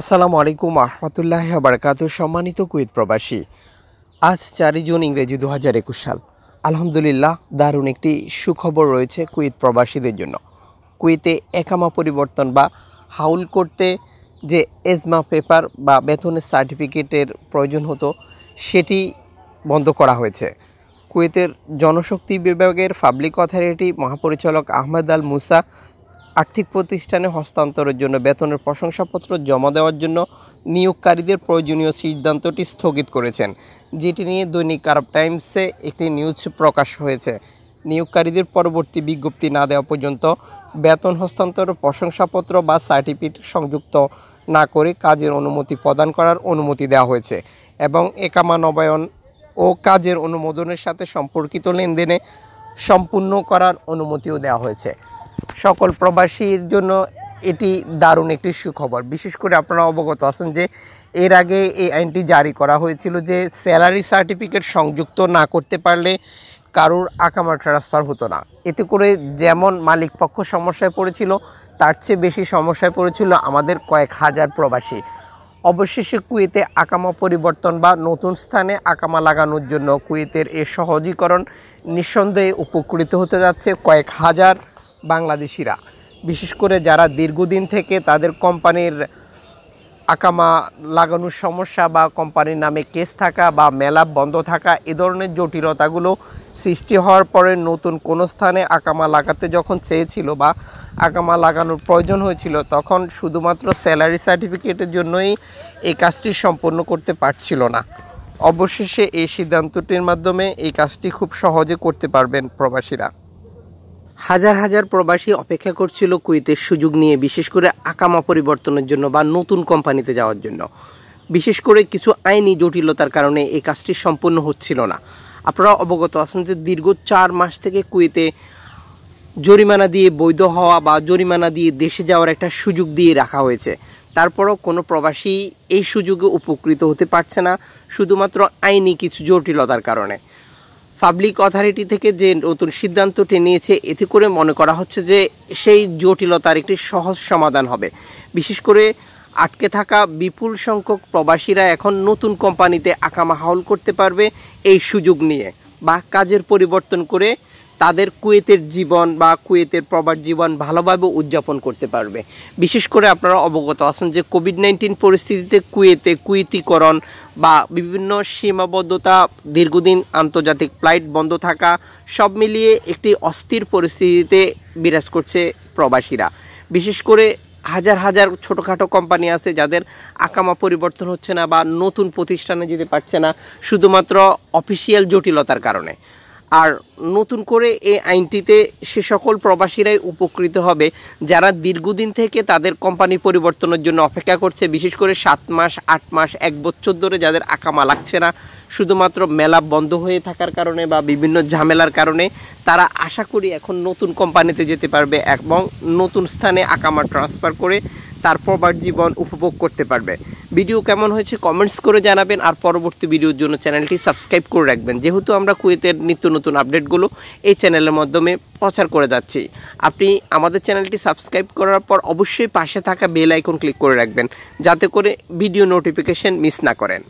আসসালামু আলাইকুম আহমতুল্লাহ বারকাত সম্মানিত কুয়েত প্রবাসী আজ চারই জুন ইংরেজি দু হাজার একুশ সাল আলহামদুলিল্লাহ দারুণ একটি সুখবর রয়েছে কুয়েত প্রবাসীদের জন্য কুয়েতে একামা পরিবর্তন বা হাউল করতে যে এজমা পেপার বা বেতনের সার্টিফিকেটের প্রয়োজন হতো সেটি বন্ধ করা হয়েছে কুয়েতের জনশক্তি বিভাগের পাবলিক অথরিটি মহাপরিচালক আহমেদ আল মুসা আর্থিক প্রতিষ্ঠানে হস্তান্তরের জন্য বেতনের প্রশংসাপত্র জমা দেওয়ার জন্য নিয়োগকারীদের প্রয়োজনীয় সিদ্ধান্তটি স্থগিত করেছেন যেটি নিয়ে দৈনিক আরব টাইমসে একটি নিউজ প্রকাশ হয়েছে নিয়োগকারীদের পরবর্তী বিজ্ঞপ্তি না দেওয়া পর্যন্ত বেতন হস্তান্তর প্রশংসাপত্র বা সার্টিফিকেট সংযুক্ত না করে কাজের অনুমতি প্রদান করার অনুমতি দেওয়া হয়েছে এবং একামা নবায়ন ও কাজের অনুমোদনের সাথে সম্পর্কিত লেনদেনে সম্পূর্ণ করার অনুমতিও দেওয়া হয়েছে সকল প্রবাসীর জন্য এটি দারুণ একটি সুখবর বিশেষ করে আপনারা অবগত আছেন যে এর আগে এই আইনটি জারি করা হয়েছিল যে স্যালারি সার্টিফিকেট সংযুক্ত না করতে পারলে কারুর আকামা ট্রান্সফার হতো না এতে করে যেমন মালিক পক্ষ সমস্যায় পড়েছিল তার চেয়ে বেশি সমস্যায় পড়েছিল আমাদের কয়েক হাজার প্রবাসী অবশেষে কুয়েতে আকামা পরিবর্তন বা নতুন স্থানে আকামা লাগানোর জন্য কুয়েতের এ সহজীকরণ নিঃসন্দেহে উপকৃত হতে যাচ্ছে কয়েক হাজার বাংলাদেশিরা বিশেষ করে যারা দীর্ঘদিন থেকে তাদের কোম্পানির আকামা লাগানোর সমস্যা বা কোম্পানির নামে কেস থাকা বা মেলা বন্ধ থাকা এ ধরনের জটিলতাগুলো সৃষ্টি হওয়ার পরে নতুন কোনো স্থানে আকামা লাগাতে যখন চেয়েছিল বা আকামা লাগানোর প্রয়োজন হয়েছিল তখন শুধুমাত্র স্যালারি সার্টিফিকেটের জন্যই এই কাজটি সম্পন্ন করতে পারছিল না অবশেষে এই সিদ্ধান্তটির মাধ্যমে এই কাজটি খুব সহজে করতে পারবেন প্রবাসীরা হাজার হাজার প্রবাসী অপেক্ষা করছিল কুয়েতের সুযোগ নিয়ে বিশেষ করে আকামা পরিবর্তনের জন্য বা নতুন কোম্পানিতে যাওয়ার জন্য বিশেষ করে কিছু আইনি জটিলতার কারণে এই কাজটি সম্পূর্ণ হচ্ছিল না আপনারা অবগত আছেন যে দীর্ঘ চার মাস থেকে কুয়েতে জরিমানা দিয়ে বৈধ হওয়া বা জরিমানা দিয়ে দেশে যাওয়ার একটা সুযোগ দিয়ে রাখা হয়েছে তারপরও কোনো প্রবাসী এই সুযোগে উপকৃত হতে পারছে না শুধুমাত্র আইনি কিছু জটিলতার কারণে পাবলিক অথরিটি থেকে যে নতুন সিদ্ধান্তটি নিয়েছে এতে করে মনে করা হচ্ছে যে সেই জটিলতার একটি সহজ সমাধান হবে বিশেষ করে আটকে থাকা বিপুল সংখ্যক প্রবাসীরা এখন নতুন কোম্পানিতে আকামা হাউল করতে পারবে এই সুযোগ নিয়ে বা কাজের পরিবর্তন করে তাদের কুয়েতের জীবন বা কুয়েতের প্রবার জীবন ভালোভাবে উদযাপন করতে পারবে বিশেষ করে আপনারা অবগত আছেন যে কোভিড নাইন্টিন পরিস্থিতিতে কুয়েতে কুয়েতিকরণ বা বিভিন্ন সীমাবদ্ধতা দীর্ঘদিন আন্তর্জাতিক ফ্লাইট বন্ধ থাকা সব মিলিয়ে একটি অস্থির পরিস্থিতিতে বিরাজ করছে প্রবাসীরা বিশেষ করে হাজার হাজার ছোটোখাটো কোম্পানি আছে যাদের আকামা পরিবর্তন হচ্ছে না বা নতুন প্রতিষ্ঠানে যেতে পারছে না শুধুমাত্র অফিসিয়াল জটিলতার কারণে আর নতুন করে এই আইনটিতে সে সকল প্রবাসীরাই উপকৃত হবে যারা দীর্ঘদিন থেকে তাদের কোম্পানি পরিবর্তনের জন্য অপেক্ষা করছে বিশেষ করে সাত মাস আট মাস এক বছর ধরে যাদের আকামা লাগছে না শুধুমাত্র মেলা বন্ধ হয়ে থাকার কারণে বা বিভিন্ন ঝামেলার কারণে তারা আশা করি এখন নতুন কোম্পানিতে যেতে পারবে এবং নতুন স্থানে আকামা ট্রান্সফার করে তার প্রবার জীবন উপভোগ করতে পারবে ভিডিও কেমন হয়েছে কমেন্টস করে জানাবেন আর পরবর্তী ভিডিওর জন্য চ্যানেলটি সাবস্ক্রাইব করে রাখবেন যেহেতু আমরা কুয়েতের নিত্য নতুন আপডেটগুলো এই চ্যানেলের মাধ্যমে প্রচার করে যাচ্ছি আপনি আমাদের চ্যানেলটি সাবস্ক্রাইব করার পর অবশ্যই পাশে থাকা বেল আইকন ক্লিক করে রাখবেন যাতে করে ভিডিও নোটিফিকেশন মিস না করেন